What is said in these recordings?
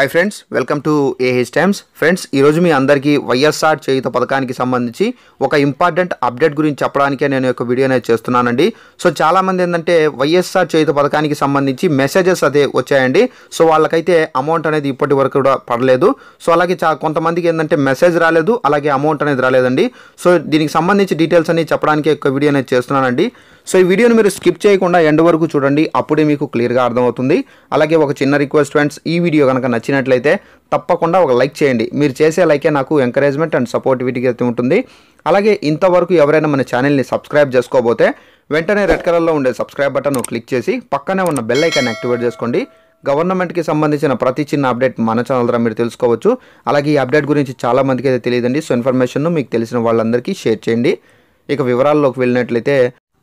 hi friends welcome to A H times friends ఈరోజు మీ అందరికీ వైఎస్ఆర్ చేయుత పథకానికి సంబంధించి ఒక ఇంపార్టెంట్ అప్డేట్ గురించి చెప్పడానికే నేను ఒక వీడియో అనేది చేస్తున్నానండి సో చాలామంది ఏంటంటే వైఎస్ఆర్ చేయుత పథకానికి సంబంధించి మెసేజెస్ అదే వచ్చాయండి సో వాళ్ళకైతే అమౌంట్ అనేది ఇప్పటి వరకు కూడా పడలేదు సో అలాగే చా కొంతమందికి ఏంటంటే మెసేజ్ రాలేదు అలాగే అమౌంట్ అనేది రాలేదండి సో దీనికి సంబంధించి డీటెయిల్స్ అనేది చెప్పడానికి ఒక వీడియో అనేది చేస్తున్నానండి సో ఈ వీడియోని మీరు స్కిప్ చేయకుండా ఎండ్ వరకు చూడండి అప్పుడే మీకు క్లియర్గా అర్థమవుతుంది అలాగే ఒక చిన్న రిక్వెస్ట్ ఫ్రెండ్స్ ఈ వీడియో కనుక నచ్చినట్లయితే తప్పకుండా ఒక లైక్ చేయండి మీరు చేసే లైకే నాకు ఎంకరేజ్మెంట్ అండ్ సపోర్టివిటీకి అయితే ఉంటుంది అలాగే ఇంతవరకు ఎవరైనా మన ఛానల్ని సబ్స్క్రైబ్ చేసుకోబోతే వెంటనే రెడ్ కలర్లో ఉండే సబ్స్క్రైబ్ బటన్ను క్లిక్ చేసి పక్కనే ఉన్న బెల్ ఐకాన్ యాక్టివేట్ చేసుకోండి గవర్నమెంట్కి సంబంధించిన ప్రతి చిన్న అప్డేట్ మన ఛానల్ ద్వారా మీరు తెలుసుకోవచ్చు అలాగే ఈ అప్డేట్ గురించి చాలామందికి అయితే తెలియదండి సో ఇన్ఫర్మేషన్ను మీకు తెలిసిన వాళ్ళందరికీ షేర్ చేయండి ఇక వివరాల్లోకి వెళ్ళినట్లయితే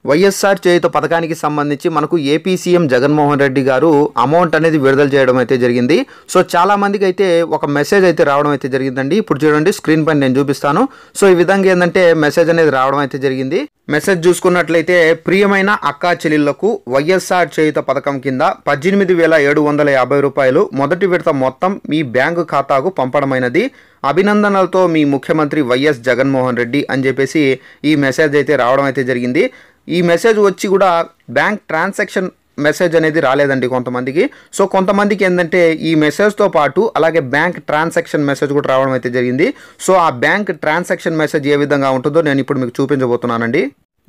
వైఎస్ఆర్ చేయుత పథకానికి సంబంధించి మనకు ఏపీ సీఎం జగన్మోహన్ రెడ్డి గారు అమౌంట్ అనేది విడుదల చేయడం అయితే జరిగింది సో చాలా మందికి అయితే ఒక మెసేజ్ అయితే రావడం అయితే జరిగిందండి ఇప్పుడు చూడండి స్క్రీన్ పైన నేను చూపిస్తాను సో ఈ విధంగా ఏంటంటే మెసేజ్ అనేది రావడం అయితే జరిగింది మెసేజ్ చూసుకున్నట్లయితే ప్రియమైన అక్కా చెల్లిళ్లకు వైఎస్ఆర్ చేయుత పథకం కింద పద్దెనిమిది వేల ఏడు వందల యాభై రూపాయలు మొదటి విడత మొత్తం మీ బ్యాంకు ఖాతాకు పంపడమైనది అభినందనలతో మీ ముఖ్యమంత్రి వైఎస్ జగన్మోహన్ రెడ్డి అని చెప్పేసి ఈ మెసేజ్ అయితే రావడం అయితే జరిగింది ఈ మెసేజ్ వచ్చి కూడా బ్యాంక్ ట్రాన్సాక్షన్ మెసేజ్ అనేది రాలేదండి కొంతమందికి సో కొంతమందికి ఏంటంటే ఈ మెసేజ్తో పాటు అలాగే బ్యాంక్ ట్రాన్సాక్షన్ మెసేజ్ కూడా రావడం అయితే జరిగింది సో ఆ బ్యాంక్ ట్రాన్సాక్షన్ మెసేజ్ ఏ విధంగా ఉంటుందో నేను ఇప్పుడు మీకు చూపించబోతున్నానండి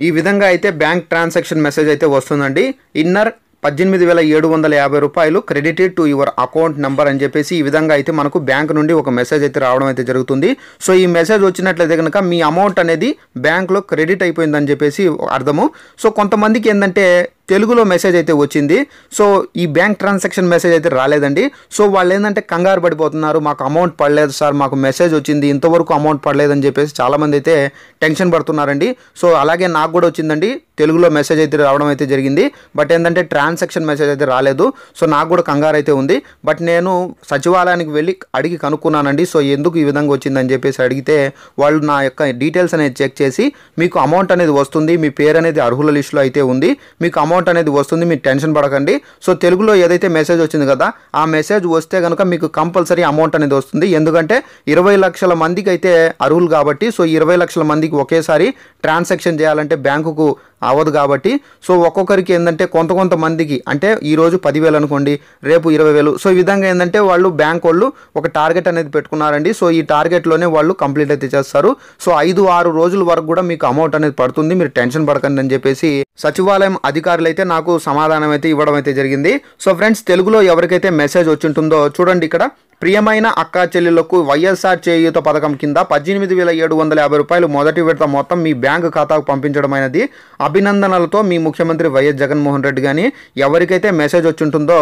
ఈ విధంగా అయితే బ్యాంక్ ట్రాన్సాక్షన్ మెసేజ్ అయితే వస్తుందండి ఇన్నర్ పద్దెనిమిది వేల ఏడు వందల యాభై రూపాయలు credited to your account number అని చెప్పేసి ఈ విధంగా అయితే మనకు బ్యాంక్ నుండి ఒక మెసేజ్ అయితే రావడం అయితే జరుగుతుంది సో ఈ మెసేజ్ వచ్చినట్లయితే కనుక మీ అమౌంట్ అనేది బ్యాంక్లో క్రెడిట్ అయిపోయిందని చెప్పేసి అర్థము సో కొంతమందికి ఏంటంటే తెలుగులో మెసేజ్ అయితే వచ్చింది సో ఈ బ్యాంక్ ట్రాన్సాక్షన్ మెసేజ్ అయితే రాలేదండి సో వాళ్ళు ఏంటంటే కంగారు పడిపోతున్నారు మాకు అమౌంట్ పడలేదు సార్ మాకు మెసేజ్ వచ్చింది ఇంతవరకు అమౌంట్ పడలేదని చెప్పేసి చాలామంది అయితే టెన్షన్ పడుతున్నారండి సో అలాగే నాకు కూడా వచ్చిందండి తెలుగులో మెసేజ్ అయితే రావడం అయితే జరిగింది బట్ ఏంటంటే ట్రాన్సాక్షన్ మెసేజ్ అయితే రాలేదు సో నాకు కూడా కంగారు అయితే ఉంది బట్ నేను సచివాలయానికి వెళ్ళి అడిగి కనుక్కున్నానండి సో ఎందుకు ఈ విధంగా వచ్చిందని చెప్పేసి అడిగితే వాళ్ళు నా యొక్క డీటెయిల్స్ అనేది చెక్ చేసి మీకు అమౌంట్ అనేది వస్తుంది మీ పేరు అనేది అర్హుల లిస్టులో అయితే ఉంది మీకు అమౌంట్ అమౌంట్ అనేది వస్తుంది మీరు టెన్షన్ పడకండి సో తెలుగులో ఏదైతే మెసేజ్ వచ్చింది కదా ఆ మెసేజ్ వస్తే కనుక మీకు కంపల్సరీ అమౌంట్ అనేది వస్తుంది ఎందుకంటే ఇరవై లక్షల మందికి అయితే అర్హులు కాబట్టి సో ఇరవై లక్షల మందికి ఒకేసారి ట్రాన్సాక్షన్ చేయాలంటే బ్యాంకుకు అవ్వదు కాబట్టి సో ఒక్కొక్కరికి ఏంటంటే కొంత కొంతమందికి అంటే ఈరోజు పదివేలు అనుకోండి రేపు ఇరవై వేలు సో ఈ విధంగా ఏంటంటే వాళ్ళు బ్యాంక్ వాళ్ళు ఒక టార్గెట్ అనేది పెట్టుకున్నారండి సో ఈ టార్గెట్లోనే వాళ్ళు కంప్లీట్ అయితే చేస్తారు సో ఐదు ఆరు రోజుల వరకు కూడా మీకు అమౌంట్ అనేది పడుతుంది మీరు టెన్షన్ పడకండి అని చెప్పేసి సచివాలయం అధికారులు అయితే నాకు సమాధానం అయితే ఇవ్వడం అయితే జరిగింది సో ఫ్రెండ్స్ తెలుగులో ఎవరికైతే మెసేజ్ వచ్చింటుందో చూడండి ఇక్కడ ప్రియమైన అక్కా చెల్లెలకు వైఎస్ఆర్ చేయూత పథకం కింద పద్దెనిమిది వేల ఏడు వందల యాభై రూపాయలు మొదటి విడత మొత్తం మీ బ్యాంకు ఖాతాకు పంపించడమైనది అభినందనలతో మీ ముఖ్యమంత్రి వైఎస్ జగన్మోహన్ రెడ్డి కానీ ఎవరికైతే మెసేజ్ వచ్చింటుందో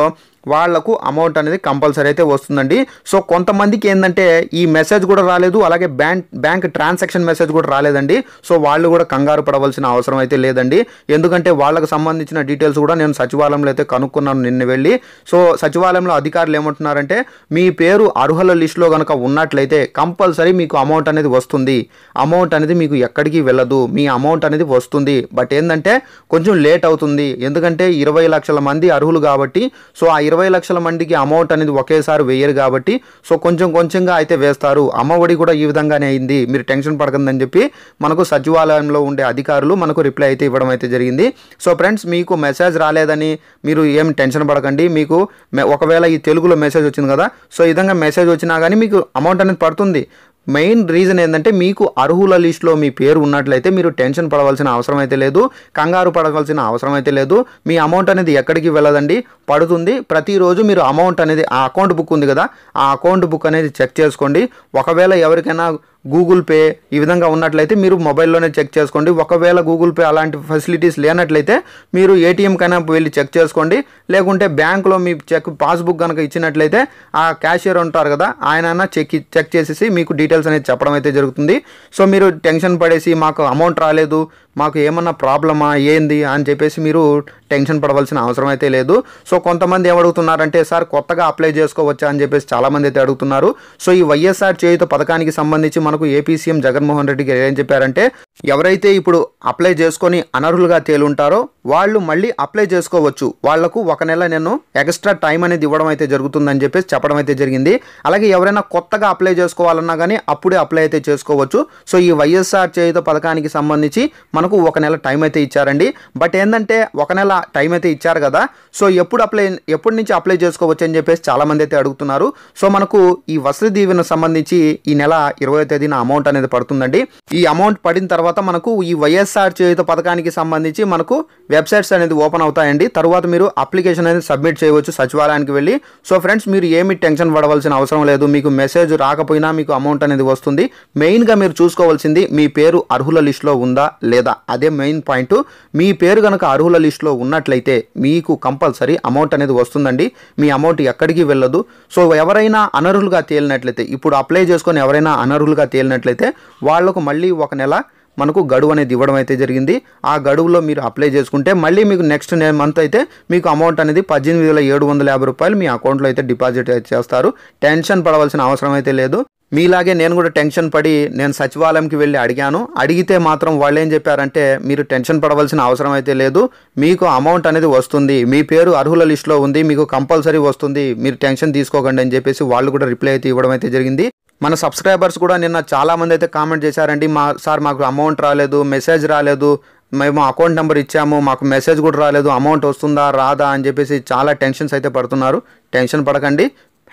వాళ్లకు అమౌంట్ అనేది కంపల్సరీ అయితే వస్తుందండి సో కొంతమందికి ఏంటంటే ఈ మెసేజ్ కూడా రాలేదు అలాగే బ్యాంక్ బ్యాంక్ ట్రాన్సాక్షన్ మెసేజ్ కూడా రాలేదండి సో వాళ్ళు కూడా కంగారు పడవలసిన అవసరం అయితే లేదండి ఎందుకంటే వాళ్ళకు సంబంధించిన డీటెయిల్స్ కూడా నేను సచివాలయంలో అయితే కనుక్కున్నాను నిన్న వెళ్ళి సో సచివాలయంలో అధికారులు ఏమంటున్నారంటే మీ పేరు అర్హుల లిస్టులో కనుక ఉన్నట్లయితే కంపల్సరీ మీకు అమౌంట్ అనేది వస్తుంది అమౌంట్ అనేది మీకు ఎక్కడికి వెళ్ళదు మీ అమౌంట్ అనేది వస్తుంది బట్ ఏంటంటే కొంచెం లేట్ అవుతుంది ఎందుకంటే ఇరవై లక్షల మంది అర్హులు కాబట్టి సో ఆ ఇరవై లక్షల మందికి అమౌంట్ అనేది ఒకేసారి వేయరు కాబట్టి సో కొంచెం కొంచెంగా అయితే వేస్తారు అమ్మఒడి కూడా ఈ విధంగానే అయింది మీరు టెన్షన్ పడకందని చెప్పి మనకు సచివాలయంలో ఉండే అధికారులు మనకు రిప్లై అయితే ఇవ్వడం అయితే జరిగింది సో ఫ్రెండ్స్ మీకు మెసేజ్ రాలేదని మీరు ఏం టెన్షన్ పడకండి మీకు ఒకవేళ ఈ తెలుగులో మెసేజ్ వచ్చింది కదా సో ఈ విధంగా మెసేజ్ వచ్చినా కానీ మీకు అమౌంట్ అనేది పడుతుంది మెయిన్ రీజన్ ఏంటంటే మీకు అర్హుల లిస్టులో మీ పేరు ఉన్నట్లయితే మీరు టెన్షన్ పడవలసిన అవసరం అయితే లేదు కంగారు పడవలసిన అవసరం అయితే లేదు మీ అమౌంట్ అనేది ఎక్కడికి వెళ్ళదండి పడుతుంది ప్రతిరోజు మీరు అమౌంట్ అనేది ఆ అకౌంట్ బుక్ ఉంది కదా ఆ అకౌంట్ బుక్ అనేది చెక్ చేసుకోండి ఒకవేళ ఎవరికైనా గూగుల్ పే ఈ విధంగా ఉన్నట్లయితే మీరు మొబైల్లోనే చెక్ చేసుకోండి ఒకవేళ గూగుల్ పే అలాంటి ఫెసిలిటీస్ లేనట్లయితే మీరు ఏటీఎం కైనా వెళ్ళి చెక్ చేసుకోండి లేకుంటే బ్యాంక్లో మీ చెక్ పాస్బుక్ కనుక ఇచ్చినట్లయితే ఆ క్యాషియర్ ఉంటారు కదా ఆయన చెక్ చెక్ చేసేసి మీకు డీటెయిల్స్ అనేది చెప్పడం అయితే జరుగుతుంది సో మీరు టెన్షన్ పడేసి మాకు అమౌంట్ రాలేదు మాకు ఏమన్నా ప్రాబ్లమా ఏంది అని చెప్పేసి మీరు టెన్షన్ పడవలసిన అవసరం అయితే లేదు సో కొంతమంది ఏమడుగుతున్నారంటే సార్ కొత్తగా అప్లై చేసుకోవచ్చా అని చెప్పేసి చాలామంది అయితే అడుగుతున్నారు సో ఈ వైఎస్ఆర్ చేయుత పథకానికి సంబంధించి మనం మనకు ఏపీ సీఎం జగన్మోహన్ రెడ్డి గారు ఏం చెప్పారంటే ఎవరైతే ఇప్పుడు అప్లై చేసుకొని అనర్హులుగా తేలుంటారో వాళ్ళు మళ్ళీ అప్లై చేసుకోవచ్చు వాళ్లకు ఒక నెల నేను ఎక్స్ట్రా టైం అనేది ఇవ్వడం అయితే జరుగుతుందని చెప్పేసి చెప్పడం అయితే జరిగింది అలాగే ఎవరైనా కొత్తగా అప్లై చేసుకోవాలన్నా కానీ అప్పుడే అప్లై అయితే చేసుకోవచ్చు సో ఈ వైఎస్ఆర్ చేయుత పథకానికి సంబంధించి మనకు ఒక నెల టైం అయితే ఇచ్చారండి బట్ ఏంటంటే ఒక నెల టైం అయితే ఇచ్చారు కదా సో ఎప్పుడు అప్లై ఎప్పటి నుంచి అప్లై చేసుకోవచ్చు అని చెప్పేసి చాలామంది అయితే అడుగుతున్నారు సో మనకు ఈ వసతి దీవెన సంబంధించి ఈ నెల ఇరవై తేదీన అమౌంట్ అనేది పడుతుందండి ఈ అమౌంట్ పడిన తర్వాత మనకు ఈ వైఎస్ఆర్ చేయుత పథకానికి సంబంధించి మనకు వెబ్సైట్స్ అనేది ఓపెన్ అవుతాయండి తర్వాత మీరు అప్లికేషన్ అనేది సబ్మిట్ చేయవచ్చు సచివాలయానికి వెళ్ళి సో ఫ్రెండ్స్ మీరు ఏమి టెన్షన్ పడవలసిన అవసరం లేదు మీకు మెసేజ్ రాకపోయినా మీకు అమౌంట్ అనేది వస్తుంది మెయిన్గా మీరు చూసుకోవాల్సింది మీ పేరు అర్హుల లిస్టులో ఉందా లేదా అదే మెయిన్ పాయింట్ మీ పేరు కనుక అర్హుల లిస్టులో ఉన్నట్లయితే మీకు కంపల్సరీ అమౌంట్ అనేది వస్తుందండి మీ అమౌంట్ ఎక్కడికి వెళ్ళదు సో ఎవరైనా అనర్హులుగా తేలినట్లయితే ఇప్పుడు అప్లై చేసుకొని ఎవరైనా అనర్హులుగా తేలినట్లయితే వాళ్లకు మళ్ళీ ఒక నెల మనకు గడువు అనేది ఇవ్వడం అయితే జరిగింది ఆ గడువులో మీరు అప్లై చేసుకుంటే మళ్ళీ మీకు నెక్స్ట్ మంత్ అయితే మీకు అమౌంట్ అనేది పద్దెనిమిది వేల ఏడు వందల యాభై రూపాయలు మీ అకౌంట్లో అయితే డిపాజిట్ చేస్తారు టెన్షన్ పడవలసిన అవసరం అయితే లేదు మీలాగే నేను కూడా టెన్షన్ పడి నేను సచివాలయంకి వెళ్ళి అడిగాను అడిగితే మాత్రం వాళ్ళు ఏం చెప్పారంటే మీరు టెన్షన్ పడవలసిన అవసరం అయితే లేదు మీకు అమౌంట్ అనేది వస్తుంది మీ పేరు అర్హుల లిస్టులో ఉంది మీకు కంపల్సరీ వస్తుంది మీరు టెన్షన్ తీసుకోకండి అని చెప్పేసి వాళ్ళు కూడా రిప్లై అయితే ఇవ్వడం అయితే జరిగింది మన సబ్స్క్రైబర్స్ కూడా నిన్న చాలామంది అయితే కామెంట్ చేశారండి మా సార్ మాకు అమౌంట్ రాలేదు మెసేజ్ రాలేదు మేము అకౌంట్ నెంబర్ ఇచ్చాము మాకు మెసేజ్ కూడా రాలేదు అమౌంట్ వస్తుందా రాదా అని చెప్పేసి చాలా టెన్షన్స్ అయితే పడుతున్నారు టెన్షన్ పడకండి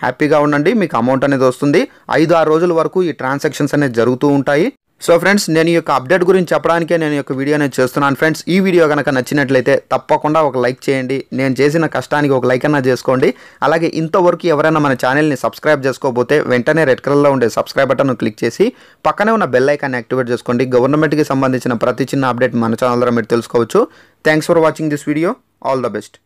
హ్యాపీగా ఉండండి మీకు అమౌంట్ అనేది వస్తుంది ఐదు ఆరు రోజుల వరకు ఈ ట్రాన్సాక్షన్స్ అనేది జరుగుతూ ఉంటాయి సో ఫ్రెండ్స్ నేను ఈ యొక్క అప్డేట్ గురించి చెప్పడానికే నేను యొక్క వీడియో నేను చేస్తున్నాను ఫ్రెండ్స్ ఈ వీడియో కనుక నచ్చినట్లయితే తప్పకుండా ఒక లైక్ చేయండి నేను చేసిన కష్టానికి ఒక లైక్ అన్నా చేసుకోండి అలాగే ఇంతవరకు ఎవరైనా మన ఛానల్ని సబ్స్క్రైబ్ చేసుకోబోతే వెంటనే రెడ్ కలర్లో ఉండే సబ్స్క్రైబ్ బటన్ను క్లిక్ చేసి పక్కనే ఉన్న బెల్ ఐకాన్ యాక్టివేట్ చేసుకోండి గవర్నమెంట్కి సంబంధించిన ప్రతి చిన్న అప్డేట్ మన ఛానల్ ద్వారా మీరు తెలుసుకోవచ్చు thanks for watching this video all the best